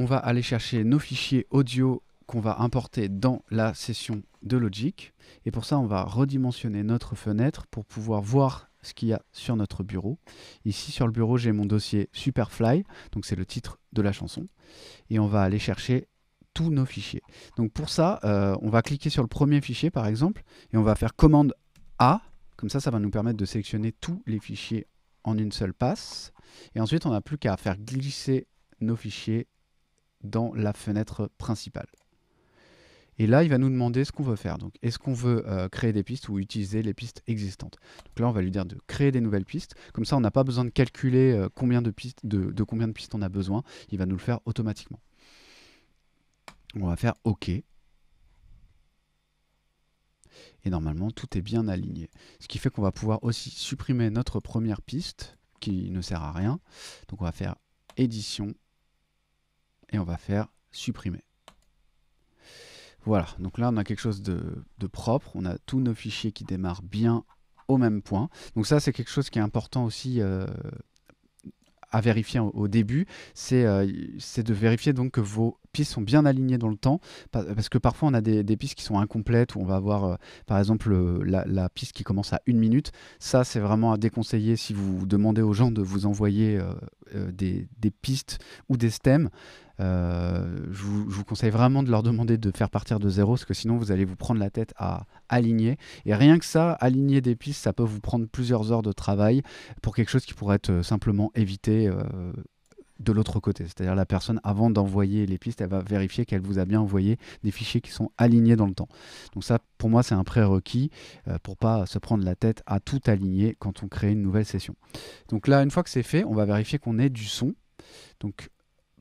on va aller chercher nos fichiers audio qu'on va importer dans la session de Logic. Et pour ça, on va redimensionner notre fenêtre pour pouvoir voir ce qu'il y a sur notre bureau. Ici, sur le bureau, j'ai mon dossier Superfly, donc c'est le titre de la chanson. Et on va aller chercher tous nos fichiers. Donc pour ça, euh, on va cliquer sur le premier fichier, par exemple, et on va faire commande A. Comme ça, ça va nous permettre de sélectionner tous les fichiers en une seule passe. Et ensuite, on n'a plus qu'à faire glisser nos fichiers dans la fenêtre principale. Et là, il va nous demander ce qu'on veut faire. Donc, est-ce qu'on veut euh, créer des pistes ou utiliser les pistes existantes Donc là, on va lui dire de créer des nouvelles pistes. Comme ça, on n'a pas besoin de calculer euh, combien de, pistes, de, combien de pistes on a besoin. Il va nous le faire automatiquement. On va faire OK. Et normalement, tout est bien aligné. Ce qui fait qu'on va pouvoir aussi supprimer notre première piste qui ne sert à rien. Donc on va faire édition, et on va faire supprimer. Voilà, donc là on a quelque chose de, propre, on a tous nos fichiers qui démarrent bien au même point. Donc ça c'est quelque chose qui est important aussi euh, à vérifier au, début, euh, c'est de vérifier donc que vos pistes sont bien alignées dans le temps, parce que parfois on a des, pistes qui sont incomplètes, où on va avoir euh, par exemple la, la, piste qui commence à une minute. Ça, c'est vraiment à déconseiller si vous demandez aux gens de vous envoyer euh, des, pistes ou des stems. Euh, je, vous, conseille vraiment de leur demander de faire partir de zéro, parce que sinon vous allez vous prendre la tête à aligner. Et rien que ça, aligner des pistes, ça peut vous prendre plusieurs heures de travail pour quelque chose qui pourrait être euh, simplement évité de l'autre côté. C'est-à-dire la personne, avant d'envoyer les pistes, elle va vérifier qu'elle vous a bien envoyé des fichiers qui sont alignés dans le temps. Donc ça, pour moi, c'est un prérequis euh, pour pas se prendre la tête à tout aligner quand on crée une nouvelle session. Donc là, une fois que c'est fait, on va vérifier qu'on ait du son. Donc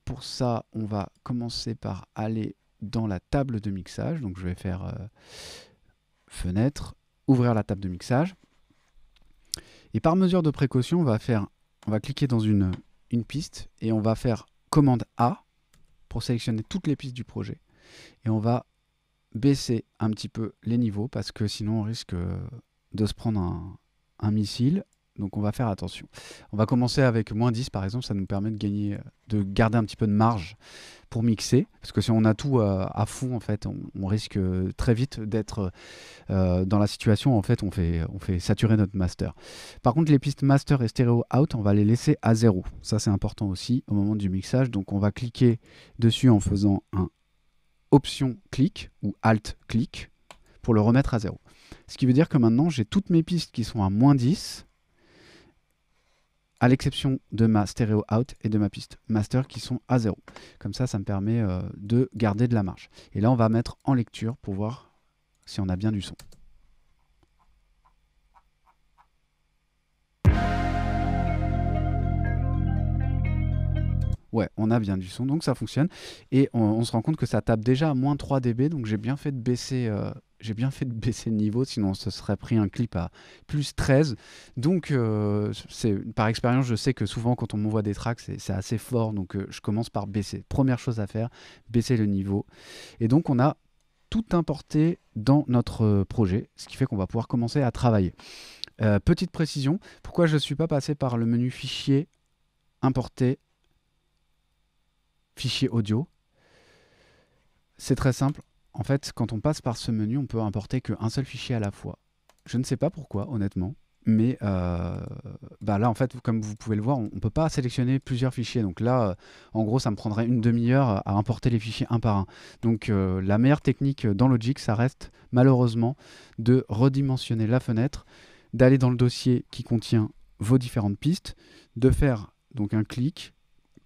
pour ça, on va commencer par aller dans la table de mixage. Donc je vais faire euh, fenêtre, ouvrir la table de mixage. Et par mesure de précaution, on va faire, on va cliquer dans une une piste et on va faire commande A pour sélectionner toutes les pistes du projet. Et on va baisser un petit peu les niveaux parce que sinon on risque euh, de se prendre un, un missile donc on va faire attention. On va commencer avec moins 10 par exemple, ça nous permet de gagner, euh, de garder un petit peu de marge pour mixer. Parce que si on a tout euh, à, fond, en fait, on, risque euh, très vite d'être dans la situation, en fait on, fait, on fait saturer notre master. Par contre, les pistes master et stéréo out, on va les laisser à zéro. Ça c'est important aussi au moment du mixage. Donc on va cliquer dessus en faisant un option clic ou alt clic pour le remettre à zéro. Ce qui veut dire que maintenant j'ai toutes mes pistes qui sont à moins 10 à l'exception de ma stéréo out et de ma piste master qui sont à zéro Comme ça, ça me permet euh, de garder de la marge. Et là, on va mettre en lecture pour voir si on a bien du son. Ouais, on a bien du son, donc ça fonctionne. Et on, se rend compte que ça tape déjà à moins 3 dB, donc j'ai bien fait de baisser euh, j'ai bien fait de baisser le niveau, sinon ce serait pris un clip à plus 13. Donc, euh, par expérience, je sais que souvent quand on m'envoie des tracks, c'est assez fort. Donc, euh, je commence par baisser. Première chose à faire, baisser le niveau. Et donc, on a tout importé dans notre euh, projet, ce qui fait qu'on va pouvoir commencer à travailler. petite précision, pourquoi je ne suis pas passé par le menu fichier, importer, fichier audio C'est très simple en fait, quand on passe par ce menu, on peut importer qu'un seul fichier à la fois. Je ne sais pas pourquoi, honnêtement. Mais euh, bah là, en fait, comme vous pouvez le voir, on ne peut pas sélectionner plusieurs fichiers. Donc là, euh, en gros, ça me prendrait une demi-heure à importer les fichiers un par un. Donc euh, la meilleure technique dans Logic, ça reste malheureusement de redimensionner la fenêtre, d'aller dans le dossier qui contient vos différentes pistes, de faire donc un clic,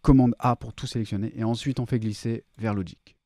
commande A pour tout sélectionner, et ensuite on fait glisser vers Logic.